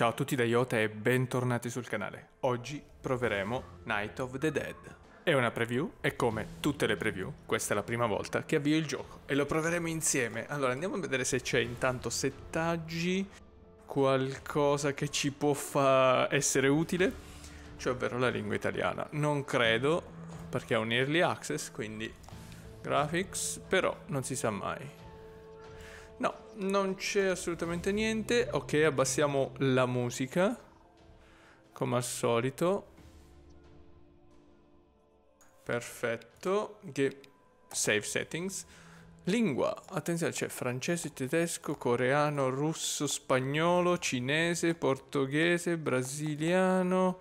Ciao a tutti da Iota e bentornati sul canale. Oggi proveremo Night of the Dead. È una preview e come tutte le preview, questa è la prima volta che avvio il gioco e lo proveremo insieme. Allora andiamo a vedere se c'è intanto settaggi, qualcosa che ci può essere utile, cioè ovvero la lingua italiana. Non credo, perché è un early access, quindi graphics, però non si sa mai non c'è assolutamente niente. Ok, abbassiamo la musica. Come al solito. Perfetto. Che... Save settings. Lingua. Attenzione, c'è francese, tedesco, coreano, russo, spagnolo, cinese, portoghese, brasiliano.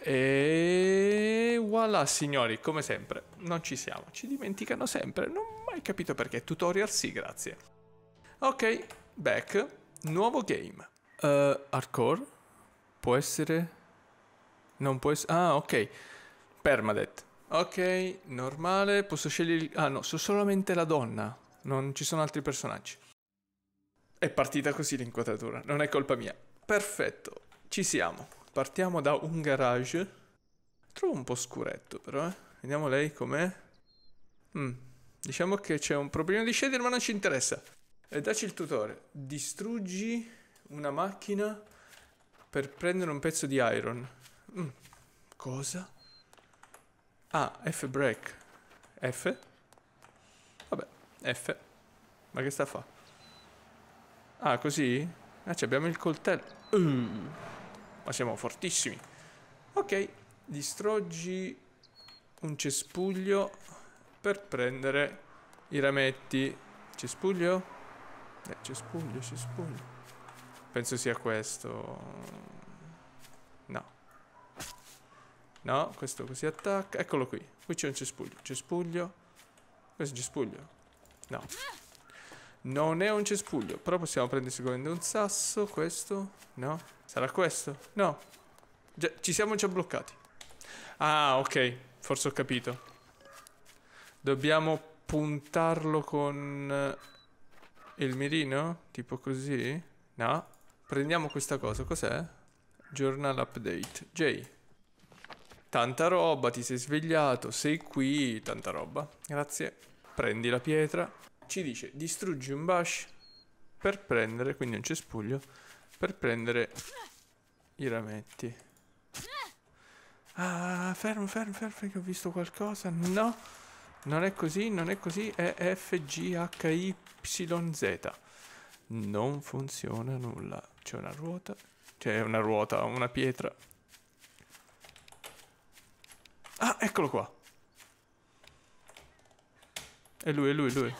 E voilà signori, come sempre, non ci siamo, ci dimenticano sempre, non hai capito perché? Tutorial sì, grazie. Ok, back. Nuovo game. Uh, hardcore? Può essere... Non può essere... Ah, ok. Permadeath. Ok, normale. Posso scegliere... Ah no, so solamente la donna. Non ci sono altri personaggi. È partita così l'inquadratura, non è colpa mia. Perfetto, ci siamo. Partiamo da un garage. Trovo un po' scuretto però, eh. Vediamo lei com'è. Mm, Diciamo che c'è un problema di shader, ma non ci interessa. Eh, Daci il tutore. Distruggi una macchina per prendere un pezzo di iron. Mm. Cosa? Ah, F break. F? Vabbè, F. Ma che sta a fa? Ah, così? Ah, abbiamo il coltello. Uh. Ma siamo fortissimi. Ok, distruggi un cespuglio per prendere i rametti. Cespuglio? Eh, cespuglio, cespuglio. Penso sia questo. No. No, questo così attacca. Eccolo qui. Qui c'è un cespuglio. Cespuglio. Questo è un cespuglio. No. Non è un cespuglio, però possiamo prendere sicuramente un sasso. Questo? No. Sarà questo? No. Già, ci siamo già bloccati. Ah, ok. Forse ho capito. Dobbiamo puntarlo con eh, il mirino? Tipo così? No. Prendiamo questa cosa, cos'è? Journal update. Jay. Tanta roba, ti sei svegliato, sei qui, tanta roba. Grazie. Prendi la pietra. Ci dice, distruggi un bash per prendere, quindi un cespuglio, per prendere i rametti. Ah, fermo, fermo, fermo, che ho visto qualcosa. No. Non è così, non è così, è F, G, H, Y, Z. Non funziona nulla. C'è una ruota, c'è una ruota, una pietra. Ah, eccolo qua. È lui, è lui, è lui.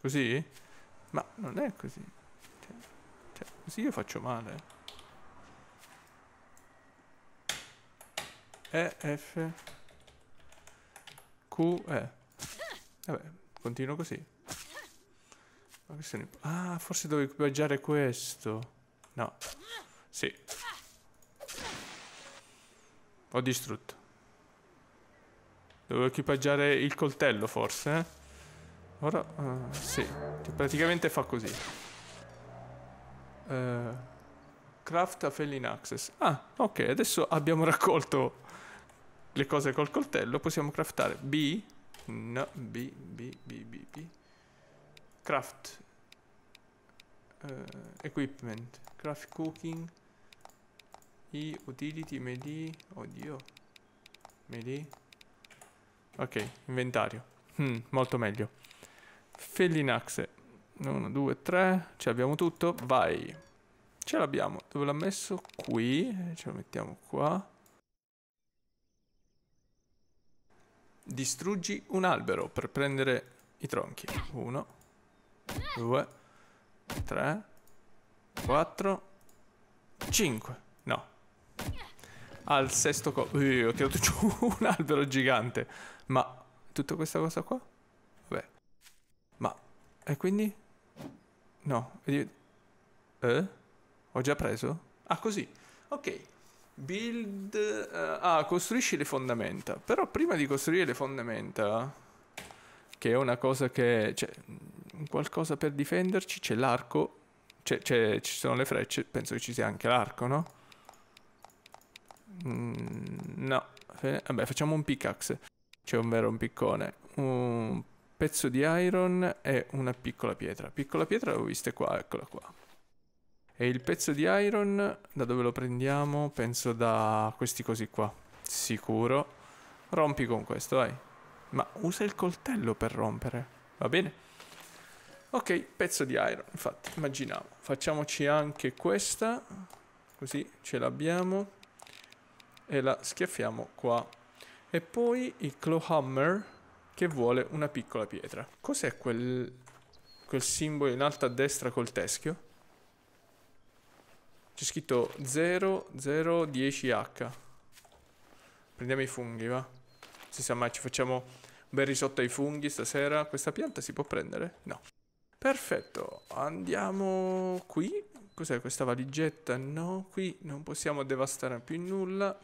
Così? Ma non è così. Cioè, cioè, così io faccio male. E, F, Q, E. Vabbè, eh continuo così. Ah, forse devo equipaggiare questo. No. Sì. Ho distrutto. Devo equipaggiare il coltello, forse. Eh? Ora... Uh, sì. Cioè, praticamente fa così. Uh, craft a fail in access. Ah, ok. Adesso abbiamo raccolto le cose col coltello. Possiamo craftare B No, B, B, B, B, B. Craft. Uh, equipment. Craft cooking. I, utility, medi. Oddio. Medi. Ok, inventario. Hmm, molto meglio. Fellinaxe. 1, 2, 3. Ce l'abbiamo tutto. Vai. Ce l'abbiamo. Dove l'ha messo? Qui. Ce lo mettiamo qua. Distruggi un albero per prendere i tronchi. Uno, due, tre, quattro, cinque. No. Al sesto co... Ui, ho tirato giù un albero gigante. Ma tutta questa cosa qua? Vabbè. Ma... E quindi? No. Eh? Ho già preso? Ah, così. Ok. Build... Uh, ah, costruisci le fondamenta. Però prima di costruire le fondamenta, che è una cosa che... Cioè, qualcosa per difenderci, c'è l'arco. Cioè, ci sono le frecce, penso che ci sia anche l'arco, no? Mm, no. Vabbè, facciamo un pickaxe. C'è un vero un piccone. Un pezzo di iron e una piccola pietra. Piccola pietra l'ho vista qua, eccola qua. E il pezzo di iron, da dove lo prendiamo? Penso da questi cosi qua. Sicuro. Rompi con questo, vai. Ma usa il coltello per rompere. Va bene? Ok, pezzo di iron, infatti, Immaginiamo. Facciamoci anche questa. Così ce l'abbiamo. E la schiaffiamo qua. E poi il clawhammer che vuole una piccola pietra. Cos'è quel, quel simbolo in alto a destra col teschio? C'è scritto 0010H. Prendiamo i funghi, va. Si sa mai, ci facciamo un bel risotto ai funghi stasera. Questa pianta si può prendere? No. Perfetto, andiamo qui. Cos'è questa valigetta? No, qui non possiamo devastare più nulla.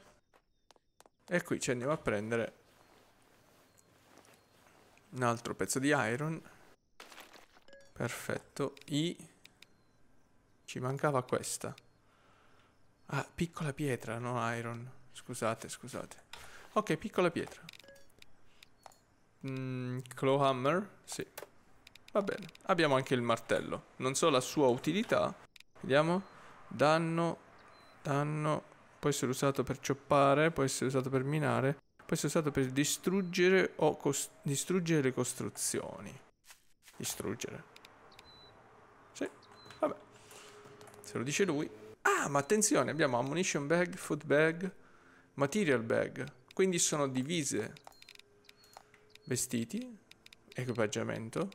E qui ci andiamo a prendere un altro pezzo di iron. Perfetto, I... Ci mancava questa. Ah, piccola pietra, no iron. Scusate, scusate. Ok, piccola pietra. Mm, clawhammer, sì. Va bene. Abbiamo anche il martello. Non so la sua utilità. Vediamo. Danno, danno. Può essere usato per cioppare, può essere usato per minare. Può essere usato per distruggere o distruggere le costruzioni. Distruggere. Sì, vabbè. Se lo dice lui, Ah, ma attenzione, abbiamo ammunition bag, food bag, material bag. Quindi sono divise vestiti, equipaggiamento,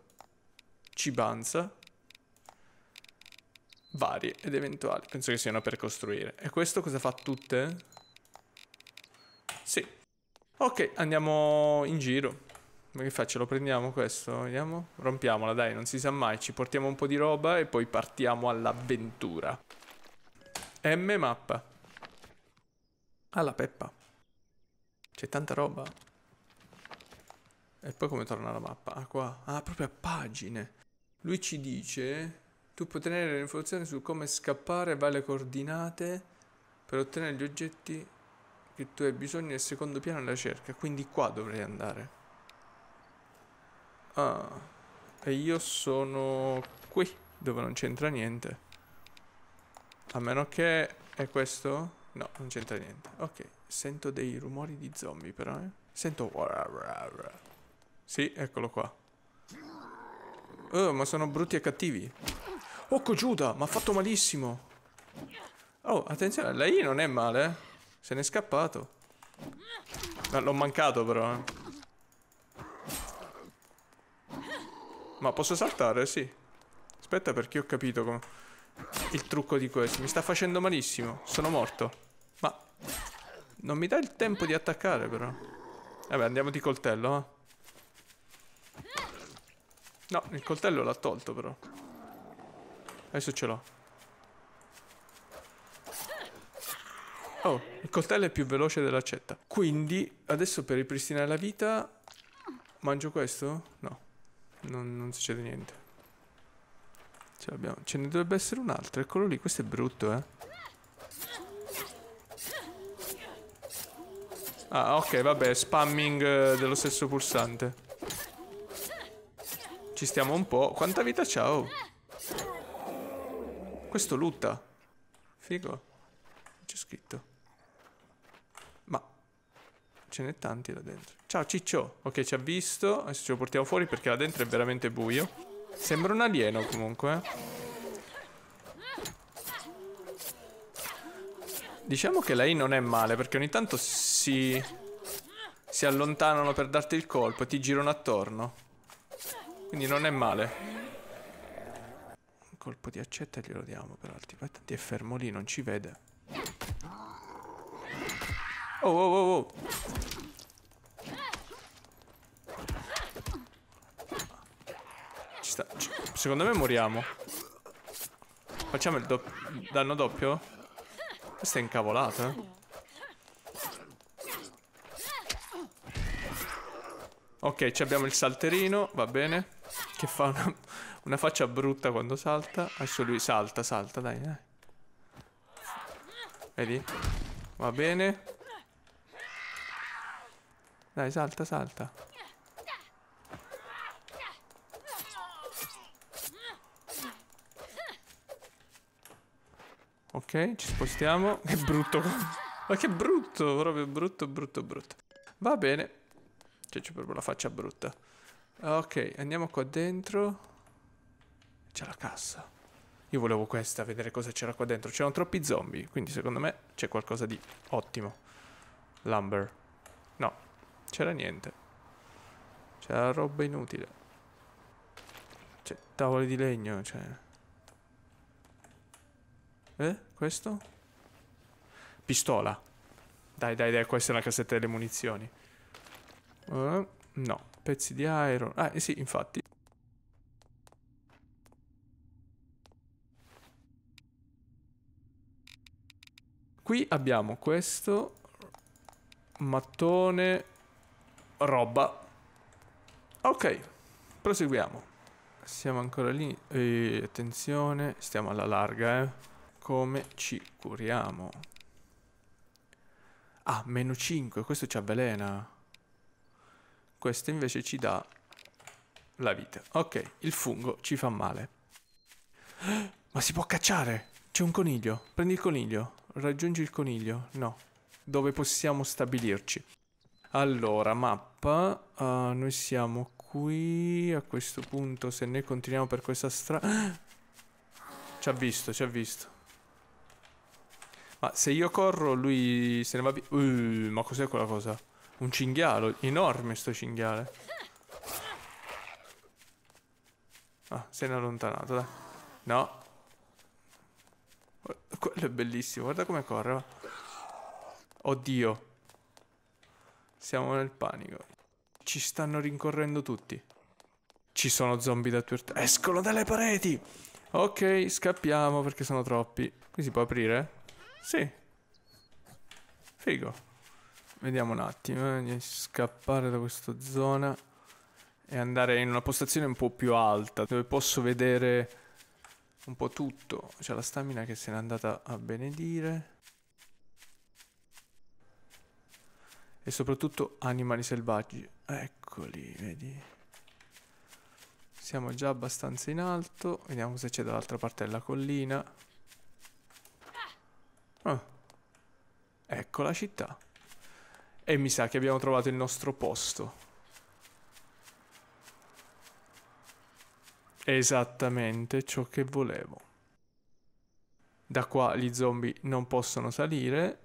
cibanza, varie ed eventuali. Penso che siano per costruire. E questo cosa fa tutte? Sì. Ok, andiamo in giro. Ma che faccio? Lo prendiamo questo? Vediamo. Rompiamola, dai, non si sa mai. Ci portiamo un po' di roba e poi partiamo all'avventura. M mappa. Alla peppa. C'è tanta roba. E poi come torna la mappa? Ah, qua. Ah, proprio a pagine. Lui ci dice... Tu puoi tenere le informazioni su come scappare, vai le coordinate per ottenere gli oggetti che tu hai bisogno nel secondo piano della cerca. Quindi qua dovrei andare. Ah. E io sono qui, dove non c'entra niente. A meno che... è questo? No, non c'entra niente. Ok, sento dei rumori di zombie però, eh. Sento... Sì, eccolo qua. Oh, ma sono brutti e cattivi. Oh, Cogiuta, ma ha fatto malissimo. Oh, attenzione, lei non è male, eh. Se n'è scappato. No, l'ho mancato però, eh. Ma posso saltare? Sì. Aspetta perché ho capito come il trucco di questo. Mi sta facendo malissimo. Sono morto. Ma non mi dà il tempo di attaccare però. Vabbè, andiamo di coltello. Eh? No, il coltello l'ha tolto però. Adesso ce l'ho. Oh, il coltello è più veloce dell'accetta. Quindi, adesso per ripristinare la vita... Mangio questo? No. non, non succede niente. Ce l'abbiamo. Ce ne dovrebbe essere un altro. Eccolo lì. Questo è brutto, eh. Ah, ok, vabbè. Spamming eh, dello stesso pulsante. Ci stiamo un po'. Quanta vita ciao. Oh? Questo lutta. Figo. Non c'è scritto. Ma... Ce n'è tanti là dentro. Ciao, ciccio. Ok, ci ha visto. Adesso ce lo portiamo fuori perché là dentro è veramente buio. Sembra un alieno comunque. Diciamo che lei non è male perché ogni tanto si... si allontanano per darti il colpo e ti girano attorno. Quindi non è male. Un colpo di accetta glielo diamo però. Altrimenti è fermo lì, non ci vede. Oh oh oh oh. questa... Secondo me moriamo. Facciamo il doppio... danno doppio? Questa è incavolata, eh. Ok, abbiamo il salterino, va bene. Che fa una, una, faccia brutta quando salta. Adesso lui salta, salta, dai, dai. Vedi? Va bene. Dai, salta, salta. Ok, ci spostiamo. Che brutto. Ma che brutto, proprio brutto, brutto, brutto. Va bene. Cioè, c'è proprio la faccia brutta. Ok, andiamo qua dentro. C'è la cassa. Io volevo questa, vedere cosa c'era qua dentro. C'erano troppi zombie, quindi secondo me c'è qualcosa di ottimo. Lumber. No, c'era niente. C'era roba inutile. C'è tavole di legno, cioè... Eh? Questo? Pistola. Dai, dai, dai, questa è la cassetta delle munizioni. Uh, no, pezzi di iron. Ah, eh sì, infatti. Qui abbiamo questo mattone roba. Ok, proseguiamo. Siamo ancora lì. E eh, attenzione, stiamo alla larga, eh come ci curiamo. Ah, meno 5, questo ci avvelena. Questo invece ci dà la vita. Ok, il fungo ci fa male. Ma si può cacciare! C'è un coniglio. Prendi il coniglio. Raggiungi il coniglio. No. Dove possiamo stabilirci. Allora, mappa. Uh, noi siamo qui. A questo punto, se noi continuiamo per questa strada... Ci ha visto, ci ha visto. Ma se io corro, lui se ne va via. Uh, ma cos'è quella cosa? Un cinghiale, enorme sto cinghiale. Ah, se n'è allontanato, dai. No. Eh, quello è bellissimo, guarda come corre. Va. Oddio. Siamo nel panico. Ci stanno rincorrendo tutti. Ci sono zombie da tutte. Escono dalle pareti! Ok, scappiamo perché sono troppi. Qui si può aprire? Sì. Figo. Vediamo un attimo eh, di scappare da questa zona e andare in una postazione un po' più alta dove posso vedere un po' tutto. C'è la stamina che se n'è andata a benedire. E soprattutto animali selvaggi. Eccoli, vedi. Siamo già abbastanza in alto. Vediamo se c'è dall'altra parte della collina. Oh. Ecco la città. E mi sa che abbiamo trovato il nostro posto. Esattamente ciò che volevo. Da qua gli zombie non possono salire,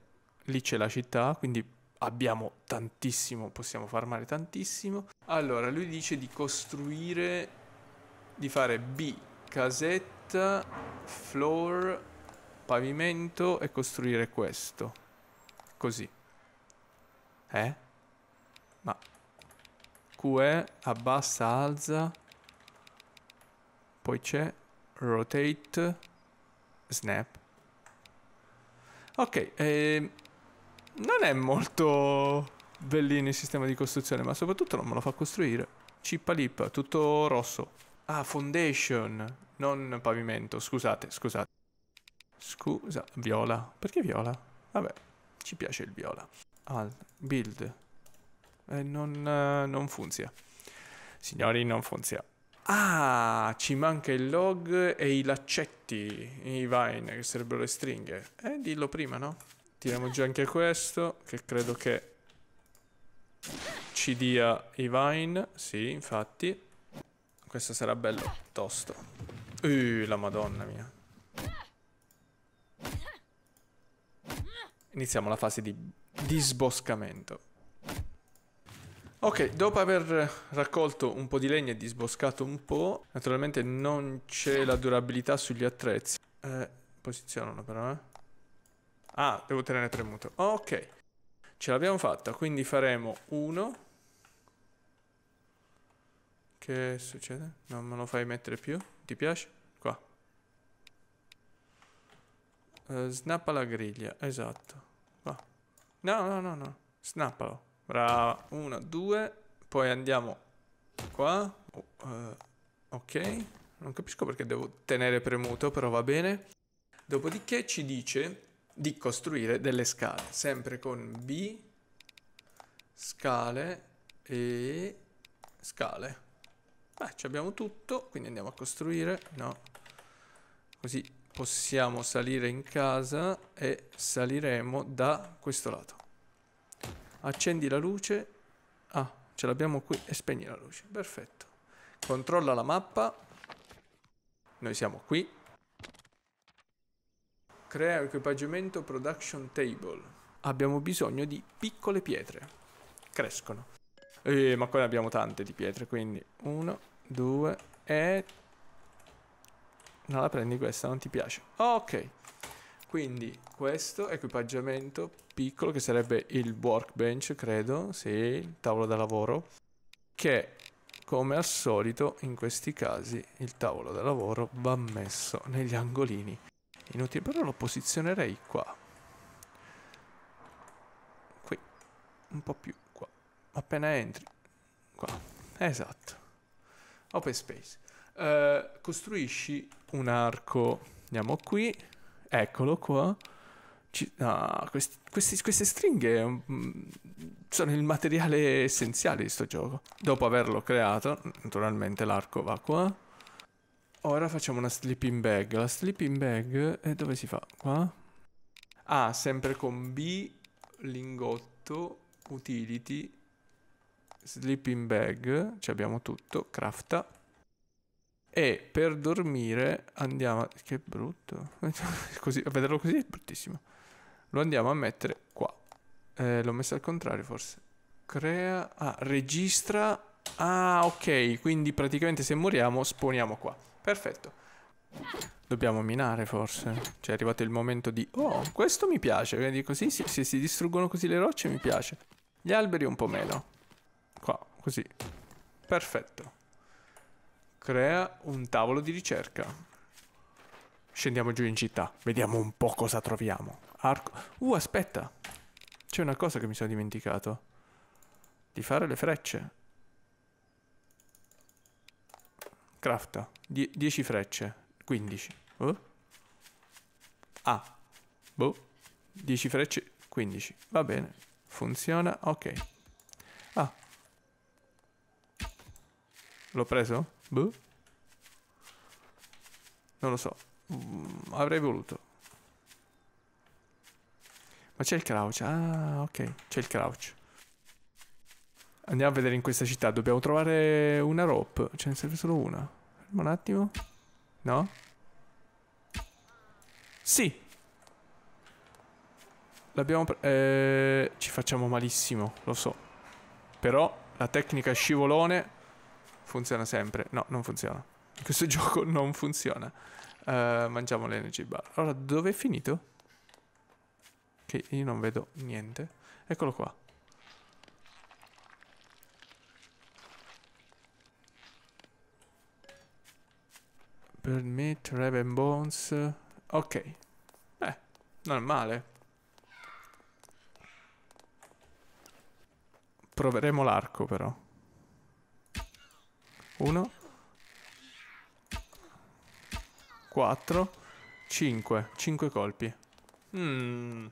lì c'è la città, quindi abbiamo tantissimo, possiamo farmare tantissimo. Allora, lui dice di costruire, di fare B, casetta, floor, pavimento e costruire questo. Così. Eh? Ma... QE, abbassa, alza. Poi c'è rotate, snap. Ok, eh, non è molto bellino il sistema di costruzione, ma soprattutto non me lo fa costruire. Cippa lippa, tutto rosso. Ah, foundation, non pavimento, scusate, scusate. Scusa, viola. Perché viola? Vabbè, ci piace il viola. Al build. Eh, non, eh, non funziona. Signori, non funziona. Ah, ci manca il log e i laccetti, i vine, che sarebbero le stringhe. Eh, dillo prima, no? Tiriamo giù anche questo, che credo che ci dia i vine. Sì, infatti. Questo sarà bello tosto. Uh, la madonna mia. iniziamo la fase di disboscamento. Ok, dopo aver raccolto un po' di legna e disboscato un po', naturalmente non c'è la durabilità sugli attrezzi. Eh, posizionano però, eh. Ah, devo tenere premuto. Ok, ce l'abbiamo fatta, quindi faremo uno. Che succede? Non me lo fai mettere più? Ti piace? Qua. Eh, snappa la griglia, esatto. No, no, no, no. Snappalo. Brava. Uno, due. Poi andiamo qua. Oh, uh, ok. Non capisco perché devo tenere premuto, però va bene. Dopodiché ci dice di costruire delle scale. Sempre con B. Scale e scale. Beh, abbiamo tutto, quindi andiamo a costruire. No. Così possiamo salire in casa e saliremo da questo lato. Accendi la luce. Ah, ce l'abbiamo qui e spegni la luce. Perfetto. Controlla la mappa. Noi siamo qui. Crea equipaggiamento production table. Abbiamo bisogno di piccole pietre. Crescono. Eh, ma qua ne abbiamo tante di pietre, quindi Uno, due e non la prendi questa, non ti piace. Ok. Quindi questo equipaggiamento piccolo che sarebbe il workbench, credo, sì, il tavolo da lavoro, che come al solito in questi casi il tavolo da lavoro va messo negli angolini. Inutile, però lo posizionerei qua. Qui, un po' più qua. Appena entri, qua. Esatto. Open space. Uh, costruisci un arco, andiamo qui, eccolo qua. Ci... Ah, questi, questi, queste stringhe mm, sono il materiale essenziale di sto gioco. Dopo averlo creato, naturalmente l'arco va qua. Ora facciamo una sleeping bag. La sleeping bag eh, dove si fa? Qua? Ah, sempre con B, lingotto, utility, sleeping bag, ci abbiamo tutto, crafta. E per dormire andiamo... A... Che brutto. così, vederlo così è bruttissimo. Lo andiamo a mettere qua. Eh, l'ho messo al contrario forse. Crea... Ah, registra... Ah, ok. Quindi praticamente se moriamo sponiamo qua. Perfetto. Dobbiamo minare forse. Cioè è arrivato il momento di... Oh, questo mi piace. Vedi così? Se, se si distruggono così le rocce mi piace. Gli alberi un po' meno. Qua, così. Perfetto. Crea un tavolo di ricerca. Scendiamo giù in città, vediamo un po' cosa troviamo. Arco... Uh, aspetta! C'è una cosa che mi sono dimenticato. Di fare le frecce. Crafta. 10 Die frecce. 15. Uh? Ah. Boh. 10 frecce, 15. Va bene. Funziona, ok. Ah. L'ho preso? Boh. Non lo so. Mm, avrei voluto. Ma c'è il crouch. Ah, ok. C'è il crouch. Andiamo a vedere in questa città. Dobbiamo trovare una rope. Ce ne serve solo una. Fermo un attimo. No? Sì. L'abbiamo... Eh, ci facciamo malissimo, lo so. Però la tecnica scivolone Funziona sempre. No, non funziona. Questo gioco non funziona. Uh, mangiamo l'energy bar. Allora, dove è finito? Che io non vedo niente. Eccolo qua. Per me, Raven Bones. Ok. Beh, non è male. Proveremo l'arco però. 1 4 5 5 colpi mm.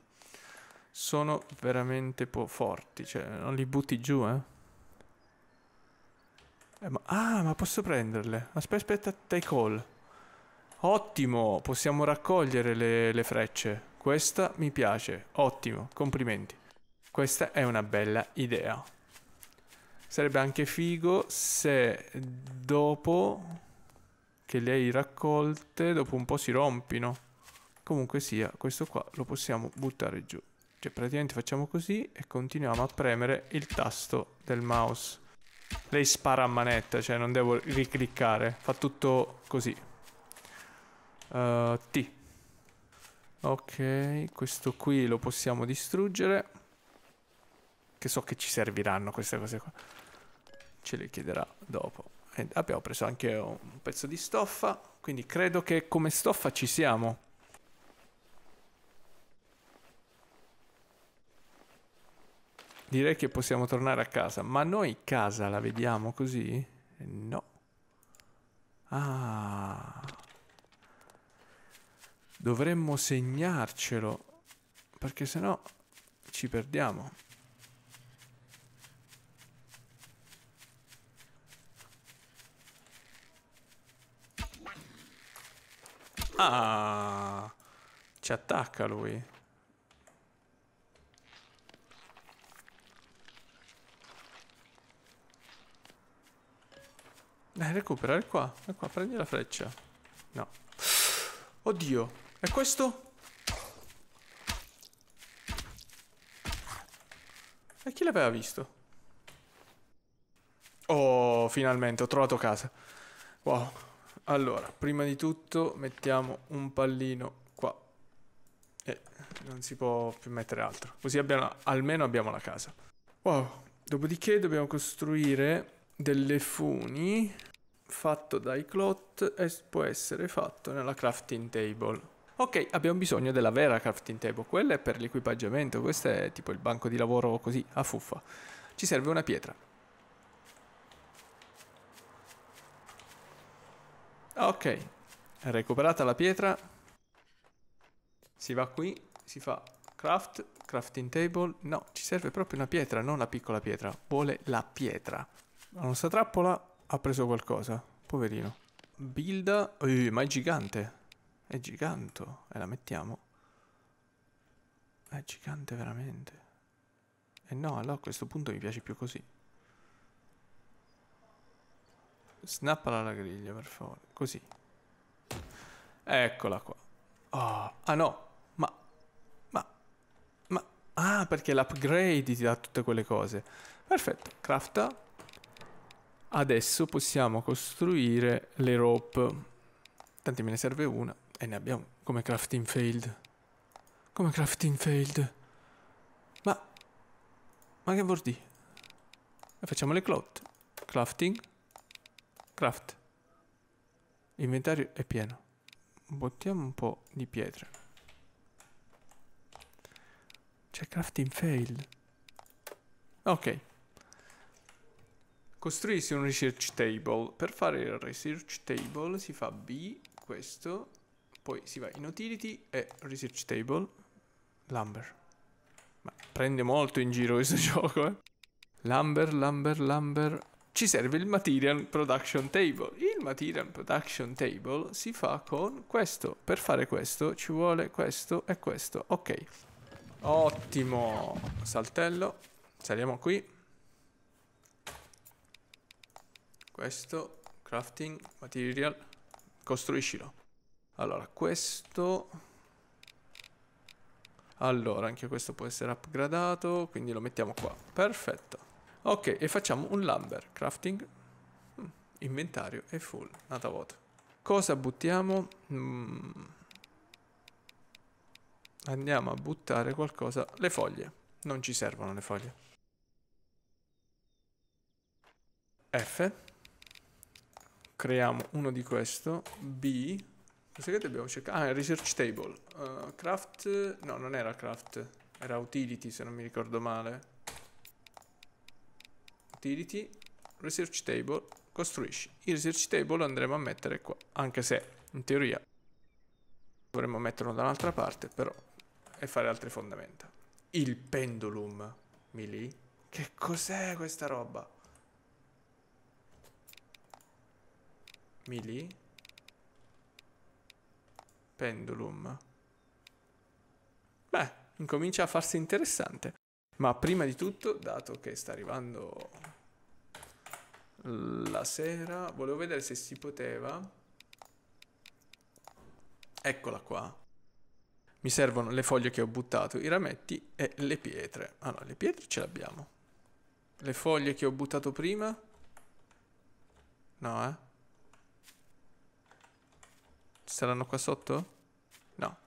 sono veramente forti cioè non li butti giù eh, eh ah ma posso prenderle aspetta aspetta take all ottimo possiamo raccogliere le, le frecce questa mi piace ottimo complimenti questa è una bella idea Sarebbe anche figo se dopo che le hai raccolte, dopo un po' si rompino. Comunque sia, questo qua lo possiamo buttare giù. Cioè praticamente facciamo così e continuiamo a premere il tasto del mouse. Lei spara a manetta, cioè non devo ricliccare. Fa tutto così. Uh, T. Ok, questo qui lo possiamo distruggere. Che so che ci serviranno queste cose qua. Ce le chiederà dopo. E abbiamo preso anche un pezzo di stoffa. Quindi credo che come stoffa ci siamo. Direi che possiamo tornare a casa. Ma noi casa la vediamo così? No. Ah. Dovremmo segnarcelo. Perché sennò ci perdiamo. Ah! Ci attacca lui. Dai, recupera, è qua, è qua, prendi la freccia. No. Oddio, è questo? E chi l'aveva visto? Oh, finalmente, ho trovato casa. Wow. Allora, prima di tutto mettiamo un pallino qua. E non si può più mettere altro. Così abbiamo, almeno abbiamo la casa. Wow. Dopodiché dobbiamo costruire delle funi fatto dai clot e può essere fatto nella crafting table. Ok, abbiamo bisogno della vera crafting table, quella è per l'equipaggiamento, questo è tipo il banco di lavoro così a fuffa. Ci serve una pietra. Ok, recuperata la pietra. Si va qui, si fa craft, crafting table. No, ci serve proprio una pietra, non la piccola pietra. Vuole la pietra. La nostra trappola ha preso qualcosa, poverino. Build, Uh, ma è gigante. È gigante, E eh, la mettiamo. È gigante veramente. E eh no, allora a questo punto mi piace più così. Snappala la griglia, per favore. Così. Eccola qua. Oh, ah no, ma... Ma... Ma... Ah, perché l'upgrade ti dà tutte quelle cose. Perfetto, crafta. Adesso possiamo costruire le rope. Tanti me ne serve una. E ne abbiamo come crafting failed. Come crafting failed. Ma... Ma che vuol dire? E Facciamo le cloth. Crafting. Craft. L'inventario è pieno. Bottiamo un po' di pietre. C'è crafting fail. Ok. Costruisci un research table. Per fare il research table si fa B, questo. Poi si va in utility e research table, lumber. Ma prende molto in giro questo gioco, eh. Lumber, lumber, lumber ci serve il Material Production Table. Il Material Production Table si fa con questo. Per fare questo ci vuole questo e questo. Ok. Ottimo. Saltello. Saliamo qui. Questo. Crafting. Material. Costruiscilo. Allora, questo... Allora, anche questo può essere upgradato, quindi lo mettiamo qua. Perfetto. Ok, e facciamo un lumber. Crafting. Mm, inventario è full. Nata vuota. Cosa buttiamo? Mm. Andiamo a buttare qualcosa. Le foglie. Non ci servono le foglie. F. Creiamo uno di questo. B. Cos'è che dobbiamo cercare? Ah, research table. Uh, craft... No, non era craft. Era utility, se non mi ricordo male utility research table costruisci il research table lo andremo a mettere qua anche se in teoria dovremmo metterlo da un'altra parte però e fare altre fondamenta il pendulum mili che cos'è questa roba mili pendulum beh incomincia a farsi interessante ma prima di tutto dato che sta arrivando la sera, volevo vedere se si poteva. Eccola qua. Mi servono le foglie che ho buttato, i rametti e le pietre. ah no le pietre ce le abbiamo. Le foglie che ho buttato prima? No, eh. Saranno qua sotto? No.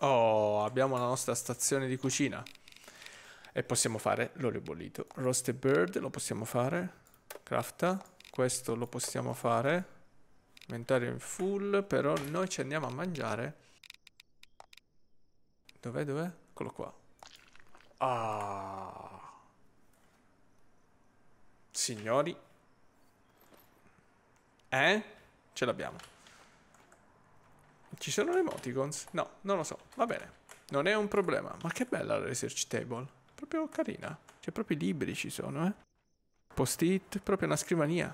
Oh, abbiamo la nostra stazione di cucina e possiamo fare l'olio bollito. Roasted bird lo possiamo fare, crafta, questo lo possiamo fare, inventario in full, però noi ci andiamo a mangiare. Dov'è, dov'è? Eccolo qua. Ah. Signori. Eh? Ce l'abbiamo. Ci sono le emoticons? No, non lo so. Va bene. Non è un problema. Ma che bella la research table. Proprio carina. Cioè, proprio i libri ci sono, eh. Post-it, proprio una scrivania.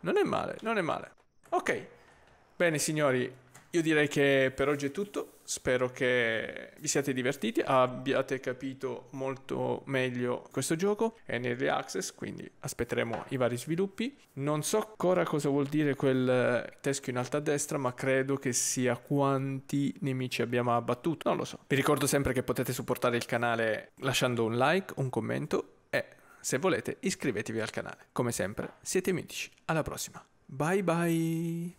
Non è male, non è male. Ok. Bene, signori, io direi che per oggi è tutto. Spero che vi siate divertiti, abbiate capito molto meglio questo gioco, è nel early access, quindi aspetteremo i vari sviluppi. Non so ancora cosa vuol dire quel teschio in alto a destra, ma credo che sia quanti nemici abbiamo abbattuto, non lo so. Vi ricordo sempre che potete supportare il canale lasciando un like, un commento e se volete iscrivetevi al canale. Come sempre, siete mitici. Alla prossima. Bye bye.